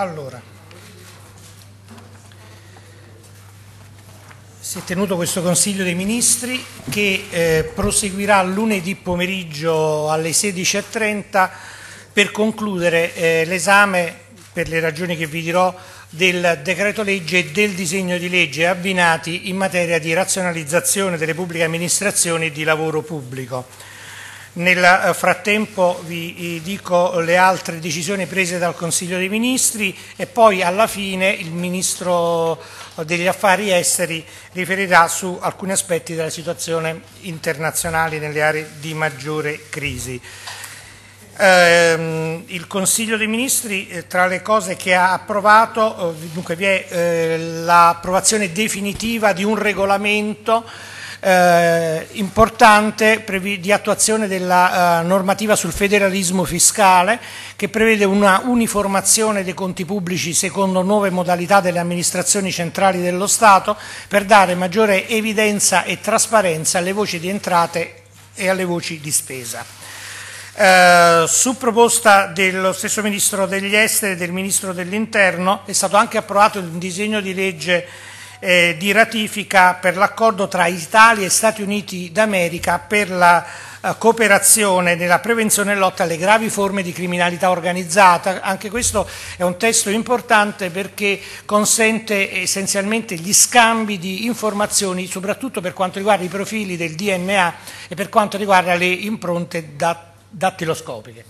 Allora, si è tenuto questo Consiglio dei Ministri che eh, proseguirà lunedì pomeriggio alle 16.30 per concludere eh, l'esame, per le ragioni che vi dirò, del decreto legge e del disegno di legge abbinati in materia di razionalizzazione delle pubbliche amministrazioni e di lavoro pubblico. Nel eh, frattempo vi eh, dico le altre decisioni prese dal Consiglio dei Ministri e poi alla fine il Ministro eh, degli Affari Esteri riferirà su alcuni aspetti della situazione internazionale nelle aree di maggiore crisi. Ehm, il Consiglio dei Ministri tra le cose che ha approvato, dunque vi è l'approvazione definitiva di un regolamento eh, importante di attuazione della eh, normativa sul federalismo fiscale che prevede una uniformazione dei conti pubblici secondo nuove modalità delle amministrazioni centrali dello Stato per dare maggiore evidenza e trasparenza alle voci di entrate e alle voci di spesa. Eh, su proposta dello stesso Ministro degli Esteri e del Ministro dell'Interno è stato anche approvato un disegno di legge eh, di ratifica per l'accordo tra Italia e Stati Uniti d'America per la eh, cooperazione nella prevenzione e lotta alle gravi forme di criminalità organizzata. Anche questo è un testo importante perché consente essenzialmente gli scambi di informazioni, soprattutto per quanto riguarda i profili del DNA e per quanto riguarda le impronte dat dattiloscopiche.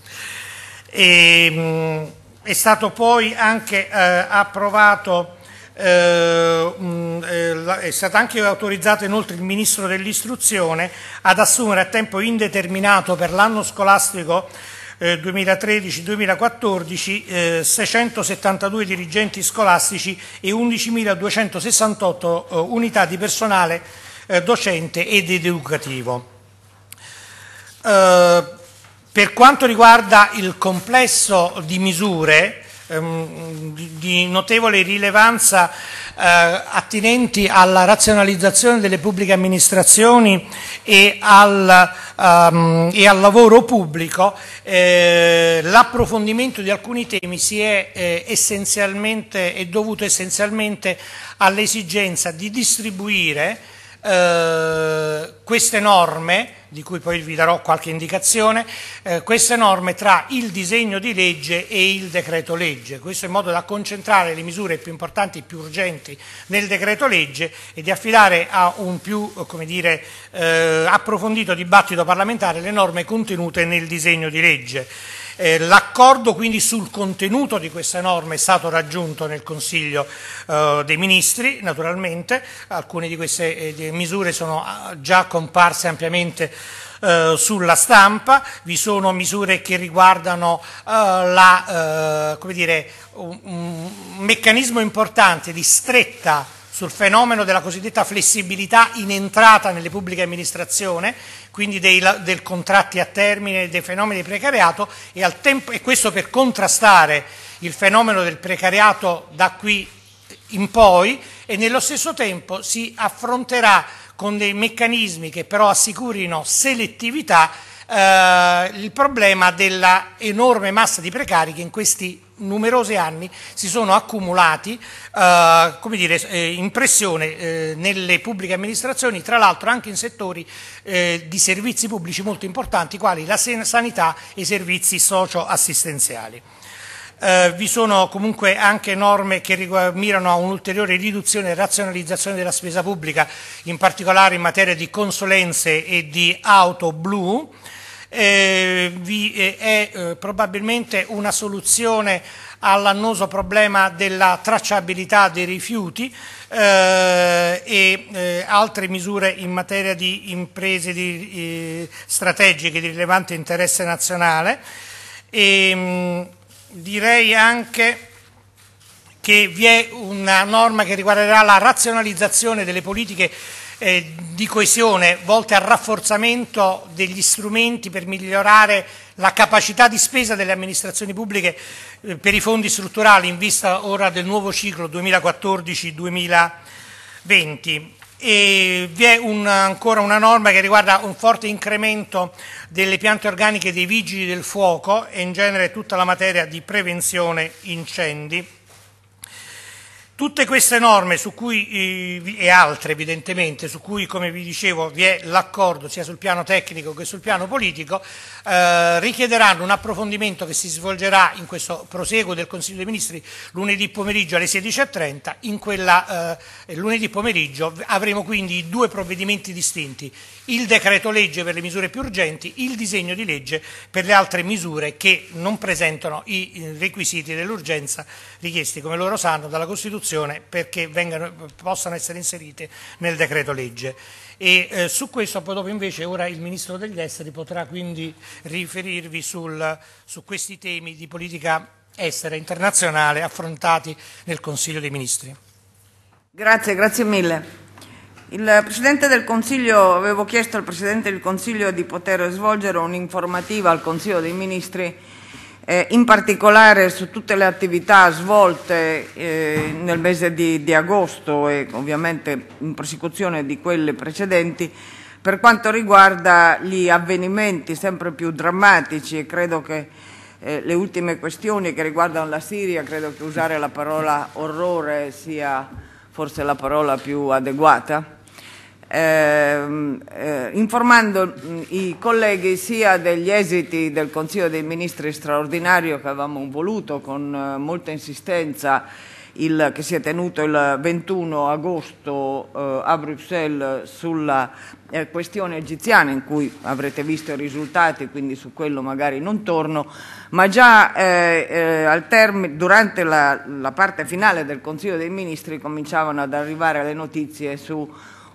E, ehm, mh, è stato poi anche eh, approvato eh, mm, eh, è stato anche autorizzato inoltre il Ministro dell'Istruzione ad assumere a tempo indeterminato per l'anno scolastico 2013-2014 eh, 672 dirigenti scolastici e 11.268 unità di personale docente ed educativo. Per quanto riguarda il complesso di misure, Ehm, di, notevole rilevanza eh, attinenti alla razionalizzazione delle pubbliche amministrazioni e al, ehm, e al lavoro pubblico, eh, l'approfondimento di alcuni temi si è, eh, essenzialmente, è dovuto essenzialmente all'esigenza di distribuire eh, queste norme di cui poi vi darò qualche indicazione, eh, queste norme tra il disegno di legge e il decreto legge, questo in modo da concentrare le misure più importanti, e più urgenti nel decreto legge e di affidare a un più dire, eh, approfondito dibattito parlamentare le norme contenute nel disegno di legge. Eh, L'accordo quindi sul contenuto di questa norma è stato raggiunto nel Consiglio eh, dei Ministri, naturalmente, alcune di queste eh, misure sono ah, già comparse ampiamente eh, sulla stampa, vi sono misure che riguardano eh, la, eh, dire, un, un meccanismo importante di stretta sul fenomeno della cosiddetta flessibilità in entrata nelle pubbliche amministrazioni, quindi dei del contratti a termine, dei fenomeni di precariato e, tempo, e questo per contrastare il fenomeno del precariato da qui in poi e nello stesso tempo si affronterà con dei meccanismi che però assicurino selettività eh, il problema della enorme massa di precari che in questi numerosi anni si sono accumulati eh, come dire, eh, in pressione eh, nelle pubbliche amministrazioni, tra l'altro anche in settori eh, di servizi pubblici molto importanti, quali la sanità e i servizi socio-assistenziali. Eh, vi sono comunque anche norme che mirano a un'ulteriore riduzione e razionalizzazione della spesa pubblica, in particolare in materia di consulenze e di auto blu eh, vi, eh, è eh, probabilmente una soluzione all'annoso problema della tracciabilità dei rifiuti eh, e eh, altre misure in materia di imprese di, eh, strategiche di rilevante interesse nazionale. E, ehm, mh, direi anche che vi è una norma che riguarderà la razionalizzazione delle politiche eh, di coesione volte al rafforzamento degli strumenti per migliorare la capacità di spesa delle amministrazioni pubbliche eh, per i fondi strutturali in vista ora del nuovo ciclo 2014-2020 vi è un, ancora una norma che riguarda un forte incremento delle piante organiche dei vigili del fuoco e in genere tutta la materia di prevenzione incendi. Tutte queste norme cui, e altre evidentemente, su cui come vi dicevo vi è l'accordo sia sul piano tecnico che sul piano politico, eh, richiederanno un approfondimento che si svolgerà in questo proseguo del Consiglio dei Ministri lunedì pomeriggio alle 16.30. In quella, eh, lunedì pomeriggio avremo quindi due provvedimenti distinti, il decreto legge per le misure più urgenti, il disegno di legge per le altre misure che non presentano i eh, requisiti dell'urgenza richiesti, come loro sanno, dalla Costituzione Costituzione perché vengano, possano essere inserite nel decreto legge. E, eh, su questo poi dopo invece ora il Ministro degli Esteri potrà quindi riferirvi sul, su questi temi di politica estera internazionale affrontati nel Consiglio dei Ministri. Grazie, grazie mille. Il Presidente del Consiglio, avevo chiesto al Presidente del Consiglio di poter svolgere un'informativa al Consiglio dei Ministri eh, in particolare su tutte le attività svolte eh, nel mese di, di, agosto e ovviamente in prosecuzione di quelle precedenti per quanto riguarda gli avvenimenti sempre più drammatici e credo che eh, le ultime questioni che riguardano la Siria, credo che usare la parola orrore sia forse la parola più adeguata Ehm, eh, informando mm, i colleghi sia degli esiti del Consiglio dei Ministri straordinario che avevamo voluto con eh, molta insistenza il, che si è tenuto il 21 agosto eh, a Bruxelles sulla eh, questione egiziana in cui avrete visto i risultati, quindi su quello magari non torno, ma già eh, eh termine, durante la, la parte finale del Consiglio dei Ministri cominciavano ad arrivare le notizie su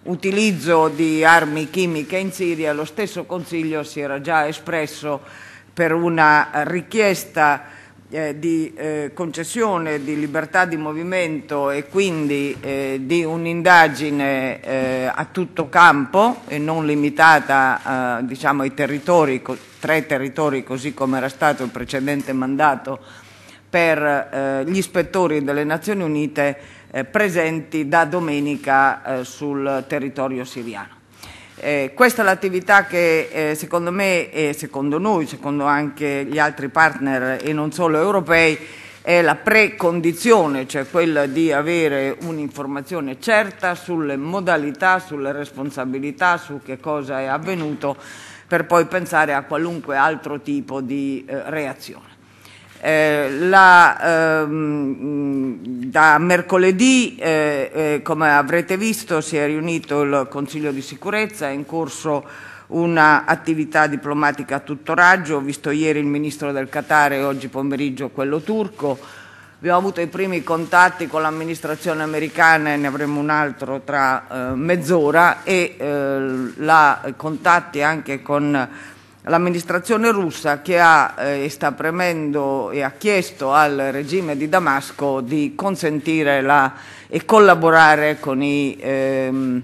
utilizzo di armi chimiche in Siria, lo stesso Consiglio si era già espresso per una richiesta eh, di eh, concessione di libertà di movimento e quindi eh, di un'indagine eh, a tutto campo e non limitata diciamo, ai territori, tre territori così come era stato il precedente mandato per eh, gli ispettori delle Nazioni Unite eh, presenti da domenica eh, sul territorio siriano. Eh, questa è l'attività che eh, secondo me e secondo noi, secondo anche gli altri partner e non solo europei, è la precondizione, cioè quella di avere un'informazione certa sulle modalità, sulle responsabilità, su che cosa è avvenuto, per poi pensare a qualunque altro tipo di eh, reazione. Eh, la, ehm, da mercoledì, eh, eh, come avrete visto, si è riunito il Consiglio di sicurezza, è in corso un'attività diplomatica a tutto raggio, ho visto ieri il ministro del Qatar e oggi pomeriggio quello turco, abbiamo avuto i primi contatti con l'amministrazione americana e ne avremo un altro tra eh, mezz'ora e eh, la, contatti anche con l'amministrazione russa che ha, eh, sta premendo e ha chiesto al regime di Damasco di consentire la, e collaborare con i, ehm,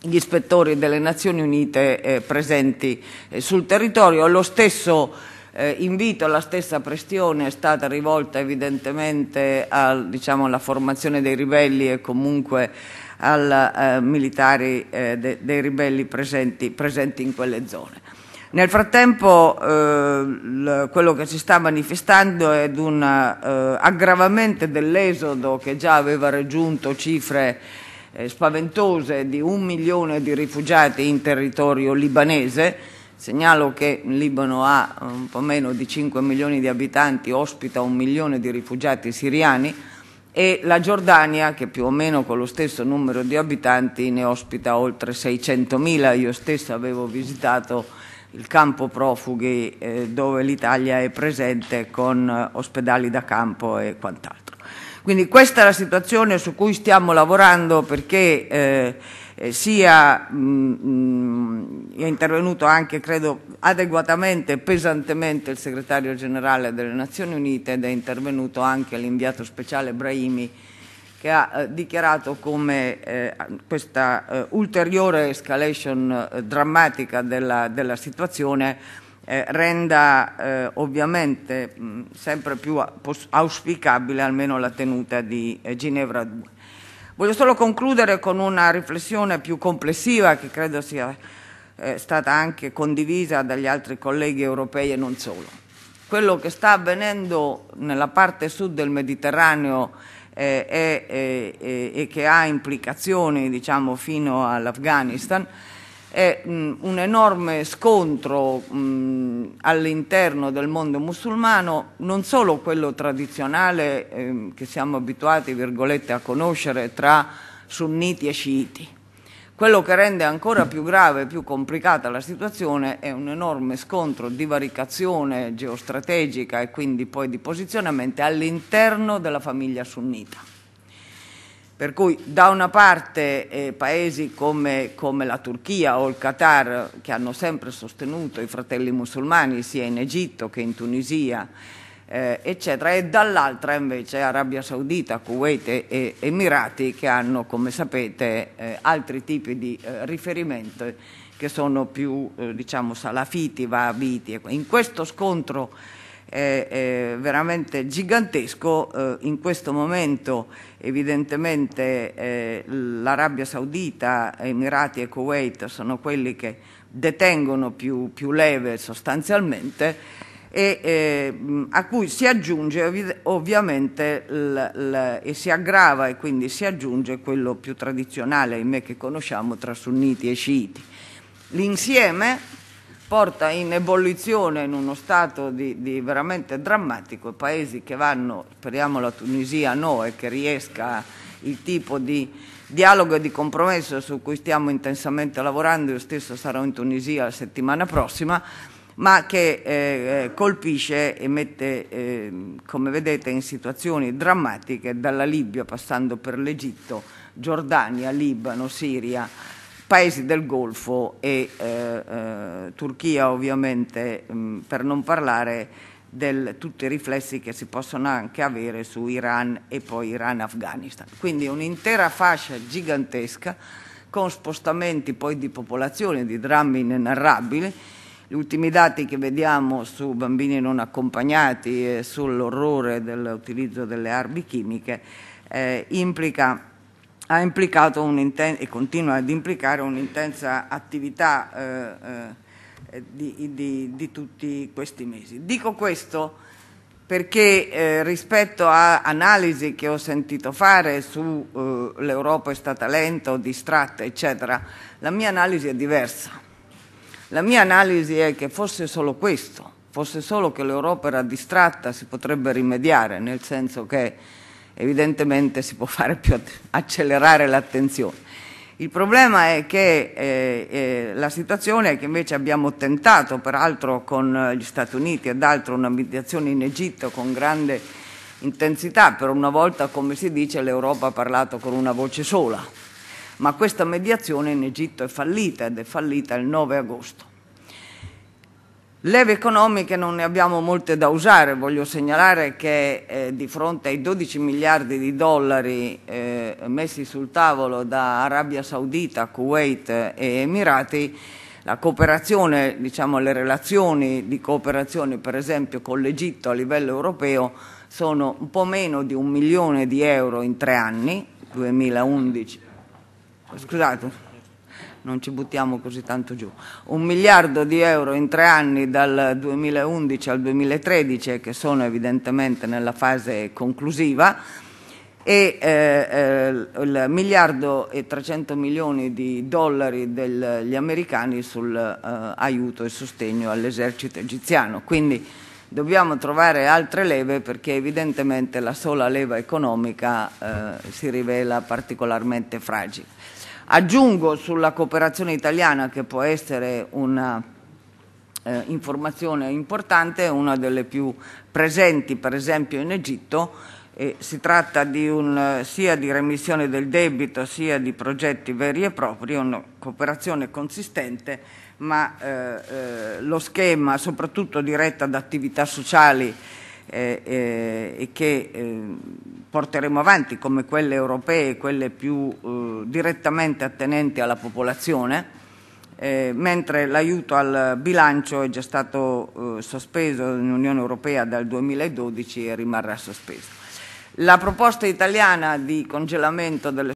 gli ispettori delle Nazioni Unite eh, presenti eh, sul territorio. Lo stesso eh, invito, la stessa pressione è stata rivolta evidentemente diciamo, alla diciamo, formazione dei ribelli e comunque ai eh, militari eh, de, dei ribelli presenti, presenti in quelle zone. Nel frattempo eh, quello che si sta manifestando è un eh, aggravamento dell'esodo che già aveva raggiunto cifre eh, spaventose di un milione di rifugiati in territorio libanese. Segnalo che il Libano ha un po' meno di 5 milioni di abitanti, ospita un milione di rifugiati siriani e la Giordania, che più o meno con lo stesso numero di abitanti ne ospita oltre 600 mila. Io stessa avevo visitato il campo profughi eh, dove l'Italia è presente con eh, ospedali da campo e quant'altro. Quindi questa è la situazione su cui stiamo lavorando perché eh, eh sia mh, mm, mh, mm, è intervenuto anche, credo, adeguatamente e pesantemente il segretario generale delle Nazioni Unite ed è intervenuto anche l'inviato speciale Brahimi che ha eh, dichiarato come eh, questa eh, ulteriore escalation eh, drammatica della, della situazione eh, renda eh, ovviamente mh, mm, sempre più auspicabile almeno la tenuta di Ginevra 2. Voglio solo concludere con una riflessione più complessiva che credo sia stata anche condivisa dagli altri colleghi europei e non solo. Quello che sta avvenendo nella parte sud del Mediterraneo eh, eh, eh, e che ha implicazioni diciamo, fino all'Afghanistan, è un enorme scontro all'interno del mondo musulmano, non solo quello tradizionale ehm, che siamo abituati a conoscere tra sunniti e sciiti, quello che rende ancora più grave e più complicata la situazione è un enorme scontro divaricazione geostrategica e quindi poi di posizionamento all'interno della famiglia sunnita. Per cui da una parte eh, paesi come, come la Turchia o il Qatar che hanno sempre sostenuto i fratelli musulmani sia in Egitto che in Tunisia eh, eccetera, e dall'altra invece Arabia Saudita, Kuwait e, Emirati che hanno, come sapete, eh, altri tipi di eh, riferimento che sono più eh, diciamo, salafiti, vahabiti. Ecco, in questo scontro eh, eh, veramente gigantesco, in questo momento evidentemente l'Arabia Saudita, Emirati e Kuwait sono quelli che detengono più, più leve sostanzialmente e, eh, a cui si aggiunge ovvi ovviamente l, l, e si aggrava e quindi si aggiunge quello più tradizionale, ahimè, che conosciamo tra sunniti e sciiti. L'insieme porta in ebollizione in uno stato di, di veramente drammatico paesi che vanno, speriamo la Tunisia no e che riesca il tipo di dialogo e di compromesso su cui stiamo intensamente lavorando, io stesso sarò in Tunisia la settimana prossima, ma che eh, eh, colpisce e mette, eh, come vedete, in situazioni drammatiche dalla Libia, passando per l'Egitto, Giordania, Libano, Siria, paesi del Golfo e eh, eh Turchia ovviamente, mh, mm, per non parlare di tutti i riflessi che si possono anche avere su Iran e poi Iran-Afghanistan. Quindi un'intera fascia gigantesca con spostamenti poi di popolazione, di drammi inenarrabili gli ultimi dati che vediamo su bambini non accompagnati e sull'orrore dell'utilizzo delle armi chimiche eh, implica ha implicato e continua ad implicare un'intensa attività eh, eh, di, di, di, tutti questi mesi. Dico questo perché eh, rispetto a analisi che ho sentito fare su eh, l'Europa è stata lenta o distratta, eccetera, la mia analisi è diversa la mia analisi è che fosse solo questo, fosse solo che l'Europa era distratta, si potrebbe rimediare, nel senso che evidentemente si può fare più accelerare l'attenzione. Il problema è che eh, eh, la situazione è che invece abbiamo tentato, peraltro con eh, gli Stati Uniti ed altro, una mediazione in Egitto con grande intensità, per una volta, come si dice, l'Europa ha parlato con una voce sola ma questa mediazione in Egitto è fallita ed è fallita il 9 agosto. Leve economiche non ne abbiamo molte da usare, voglio segnalare che eh, di fronte ai 12 miliardi di dollari eh, messi sul tavolo da Arabia Saudita, Kuwait eh, e Emirati, la cooperazione, diciamo le relazioni di cooperazione per esempio con l'Egitto a livello europeo sono un po' meno di un milione di euro in tre anni, 2011 scusate, non ci buttiamo così tanto giù, un miliardo di euro in tre anni dal 2011 al 2013 che sono evidentemente nella fase conclusiva e eh, eh, il miliardo e 300 milioni di dollari degli americani sull'aiuto eh, e sostegno all'esercito egiziano. Quindi dobbiamo trovare altre leve perché evidentemente la sola leva economica eh, si rivela particolarmente fragile. Aggiungo sulla cooperazione italiana, che può essere un'informazione eh, informazione importante, una delle più presenti per esempio in Egitto, eh, si tratta di un, sia di remissione del debito sia di progetti veri e propri, una cooperazione consistente, ma eh, eh lo schema soprattutto diretta ad attività sociali eh, eh, e che eh, porteremo avanti come quelle europee, quelle più eh, direttamente attenenti alla popolazione, eh, mentre l'aiuto al bilancio è già stato eh, sospeso nell'Unione Europea dal 2012 e rimarrà sospeso. La proposta italiana di congelamento delle